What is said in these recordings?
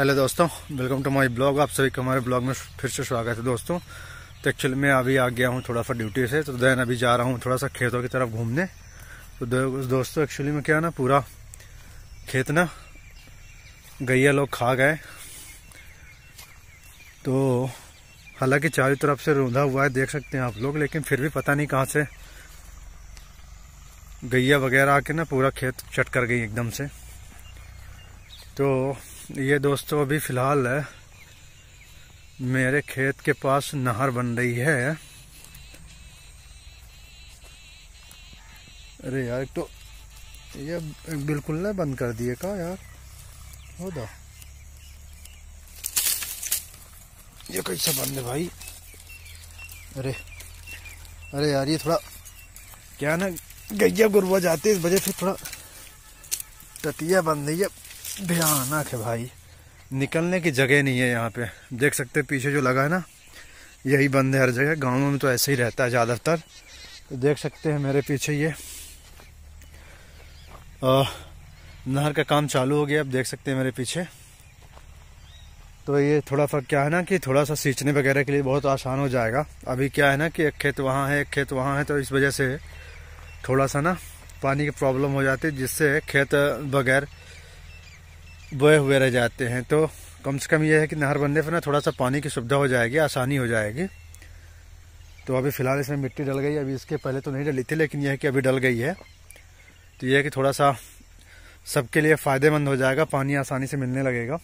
hello दोस्तों welcome to my blog आप सभी का हमारे ब्लॉग में फिर से स्वागत है दोस्तों तो एक्चुअली मैं अभी आ गया हूँ थोड़ा सा ड्यूटी से तो देन अभी जा रहा हूँ थोड़ा सा खेतों की तरफ घूमने तो दोस्तों एक्चुअली में क्या ना पूरा खेत ना गैया लोग खा गए तो हालांकि चारों तरफ से रूंधा हुआ है देख सकते हैं आप लोग लेकिन फिर भी पता नहीं कहाँ से गैया वगैरह आके ना पूरा खेत चट कर गई एकदम से तो ये दोस्तों अभी फ़िलहाल मेरे खेत के पास नहर बन रही है अरे यार तो ये बिल्कुल ना बंद कर दिए का यार हो दो ये कैसा बंद है भाई अरे अरे यार ये थोड़ा क्या ना गैया गुरबा जाते इस वजह से थोड़ा टटिया बंद है ये भयानक है भाई निकलने की जगह नहीं है यहाँ पे देख सकते पीछे जो लगा है ना यही बंद है हर जगह गाँव में तो ऐसे ही रहता है ज़्यादातर देख सकते हैं मेरे पीछे ये नहर का काम चालू हो गया अब देख सकते हैं मेरे पीछे तो ये थोड़ा सा क्या है ना कि थोड़ा सा सींचने वगैरह के लिए बहुत आसान हो जाएगा अभी क्या है ना कि एक खेत वहाँ है एक खेत वहाँ है तो इस वजह से थोड़ा सा ना पानी की प्रॉब्लम हो जाती है जिससे खेत बगैर बोए हुए रह जाते हैं तो कम से कम यह है कि नहर बनने पर ना थोड़ा सा पानी की सुविधा हो जाएगी आसानी हो जाएगी तो अभी फ़िलहाल इसमें मिट्टी डल गई अभी इसके पहले तो नहीं डली थी लेकिन यह है कि अभी डल गई है तो यह है कि थोड़ा सा सबके लिए फ़ायदेमंद हो जाएगा पानी आसानी से मिलने लगेगा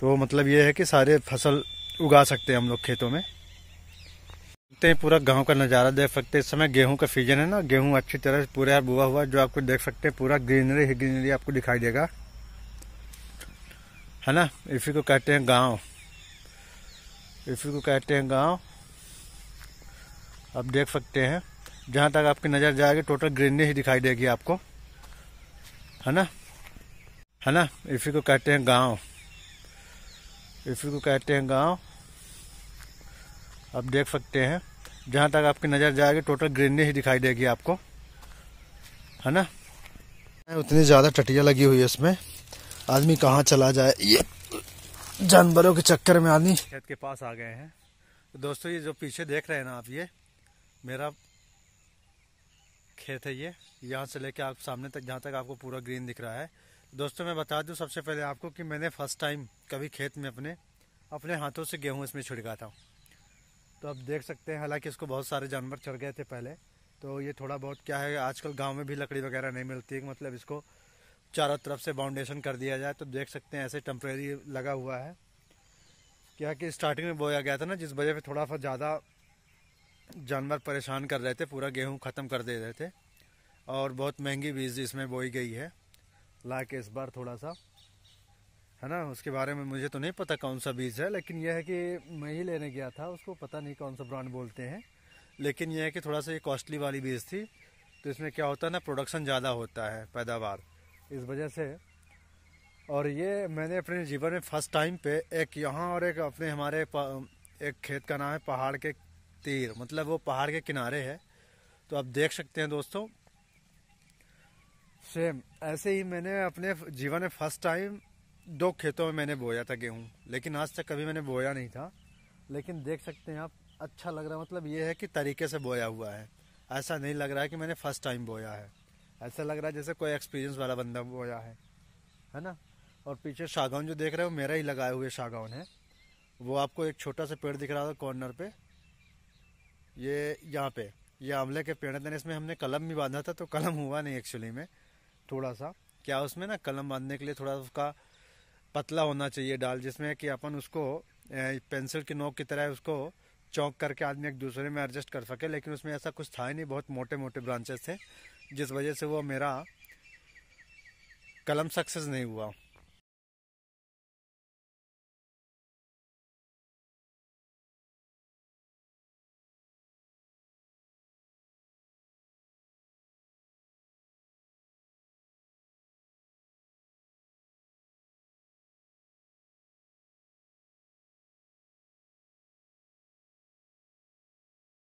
तो मतलब ये है कि सारे फसल उगा सकते हैं हम लोग खेतों में देखते हैं पूरा गांव का नज़ारा देख सकते हैं इस समय गेहूं का सीजन है ना गेहूं अच्छी तरह से पूरा बुआ हुआ जो आपको देख सकते हैं पूरा ग्रीनरी ही ग्रीनरी आपको दिखाई देगा है ना इसी को कहते हैं गांव इसी को कहते हैं गांव आप देख सकते हैं जहाँ तक आपकी नज़र जाएगी टोटल ग्रीनरी ही दिखाई देगी आपको है ना है ना इसी को कहते हैं गांव इसी को कहते हैं गांव आप देख सकते हैं जहाँ तक आपकी नज़र जाएगी टोटल ग्रीनरी ही दिखाई देगी आपको है ना उतनी ज़्यादा टटिया लगी हुई है इसमें आदमी कहाँ चला जाए ये जानवरों के चक्कर में आदमी खेत के पास आ गए हैं तो दोस्तों ये जो पीछे देख रहे हैं ना आप ये मेरा खेत है ये यहाँ से लेके आप सामने तक जहाँ तक आपको पूरा ग्रीन दिख रहा है दोस्तों मैं बता दूँ सबसे पहले आपको कि मैंने फर्स्ट टाइम कभी खेत में अपने अपने हाथों से गेहूँ इसमें छिड़का था तो आप देख सकते हैं हालांकि इसको बहुत सारे जानवर चढ़ गए थे पहले तो ये थोड़ा बहुत क्या है आजकल गांव में भी लकड़ी वगैरह नहीं मिलती है मतलब इसको चारों तरफ से बाउंडेशन कर दिया जाए तो देख सकते हैं ऐसे टम्प्रेरी लगा हुआ है क्या कि स्टार्टिंग में बोया गया था ना जिस वजह पे थोड़ा सा ज़्यादा जानवर परेशान कर रहे थे पूरा गेहूं ख़त्म कर दे रहे थे और बहुत महंगी बीज इसमें बोई गई है ला के इस बार थोड़ा सा है ना उसके बारे में मुझे तो नहीं पता कौन सा बीज है लेकिन यह है कि मैं ही लेने गया था उसको पता नहीं कौन सा ब्रांड बोलते हैं लेकिन यह है कि थोड़ा सा ये कॉस्टली वाली बीज थी तो इसमें क्या होता है ना प्रोडक्शन ज़्यादा होता है पैदावार इस वजह से और ये मैंने अपने जीवन में फर्स्ट टाइम पे एक यहाँ और एक अपने हमारे एक खेत का नाम है पहाड़ के तीर मतलब वो पहाड़ के किनारे है तो आप देख सकते हैं दोस्तों सेम ऐसे ही मैंने अपने जीवन में फर्स्ट टाइम दो खेतों में मैंने बोया था गेहूँ लेकिन आज तक कभी मैंने बोया नहीं था लेकिन देख सकते हैं आप अच्छा लग रहा मतलब ये है कि तरीके से बोया हुआ है ऐसा नहीं लग रहा है कि मैंने फर्स्ट टाइम बोया है ऐसा लग रहा है जैसे कोई एक्सपीरियंस वाला बंदा बोया है है ना और पीछे सागौन जो देख रहे हो मेरा ही लगाए हुए सागौन है वो आपको एक छोटा सा पेड़ दिख रहा था कॉर्नर पे ये यहाँ पे ये आंवले के पेड़ थे इसमें हमने कलम भी बांधा था तो कलम हुआ नहीं एक्चुअली में थोड़ा सा क्या उसमें ना कलम बांधने के लिए थोड़ा उसका पतला होना चाहिए डाल जिसमें कि अपन उसको पेंसिल की नोक की तरह उसको चौंक करके आदमी एक दूसरे में एडजस्ट कर सके लेकिन उसमें ऐसा कुछ था ही नहीं बहुत मोटे मोटे ब्रांचेस थे जिस वजह से वो मेरा कलम सक्सेस नहीं हुआ